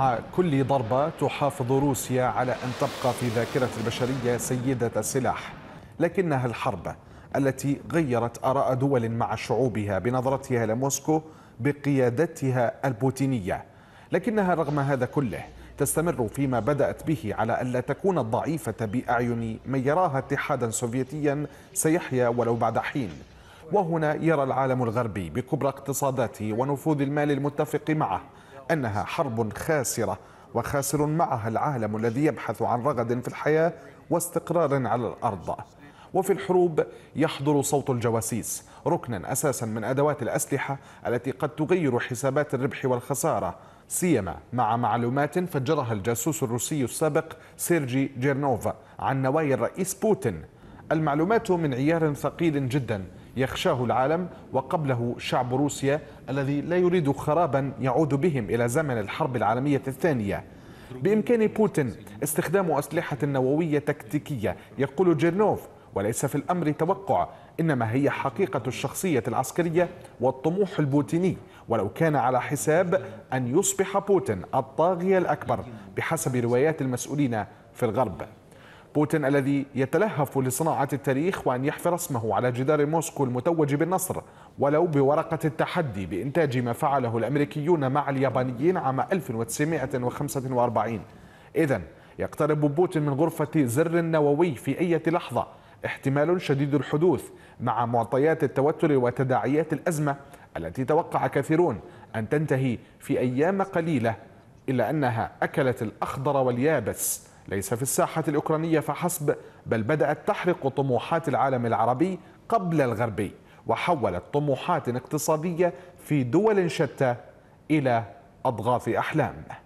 مع كل ضربة تحافظ روسيا على أن تبقى في ذاكرة البشرية سيدة السلاح لكنها الحرب التي غيرت آراء دول مع شعوبها بنظرتها لموسكو بقيادتها البوتينية لكنها رغم هذا كله تستمر فيما بدأت به على ألا تكون الضعيفة بأعين من يراها اتحادا سوفيتيا سيحيا ولو بعد حين وهنا يرى العالم الغربي بكبرى اقتصاداته ونفوذ المال المتفق معه أنها حرب خاسرة وخاسر معها العالم الذي يبحث عن رغد في الحياة واستقرار على الأرض وفي الحروب يحضر صوت الجواسيس ركنا أساسا من أدوات الأسلحة التي قد تغير حسابات الربح والخسارة سيما مع معلومات فجرها الجاسوس الروسي السابق سيرجي جيرنوفا عن نوايا الرئيس بوتين المعلومات من عيار ثقيل جدا يخشاه العالم وقبله شعب روسيا الذي لا يريد خرابا يعود بهم إلى زمن الحرب العالمية الثانية بإمكان بوتين استخدام أسلحة نووية تكتيكية يقول جيرنوف وليس في الأمر توقع إنما هي حقيقة الشخصية العسكرية والطموح البوتيني ولو كان على حساب أن يصبح بوتين الطاغية الأكبر بحسب روايات المسؤولين في الغرب بوتين الذي يتلهف لصناعة التاريخ وأن يحفر اسمه على جدار موسكو المتوج بالنصر ولو بورقة التحدي بإنتاج ما فعله الأمريكيون مع اليابانيين عام 1945 إذا يقترب بوتين من غرفة زر نووي في أي لحظة احتمال شديد الحدوث مع معطيات التوتر وتداعيات الأزمة التي توقع كثيرون أن تنتهي في أيام قليلة إلا أنها أكلت الأخضر واليابس ليس في الساحة الأوكرانية فحسب بل بدأت تحرق طموحات العالم العربي قبل الغربي وحولت طموحات اقتصادية في دول شتى إلى أضغاث أحلام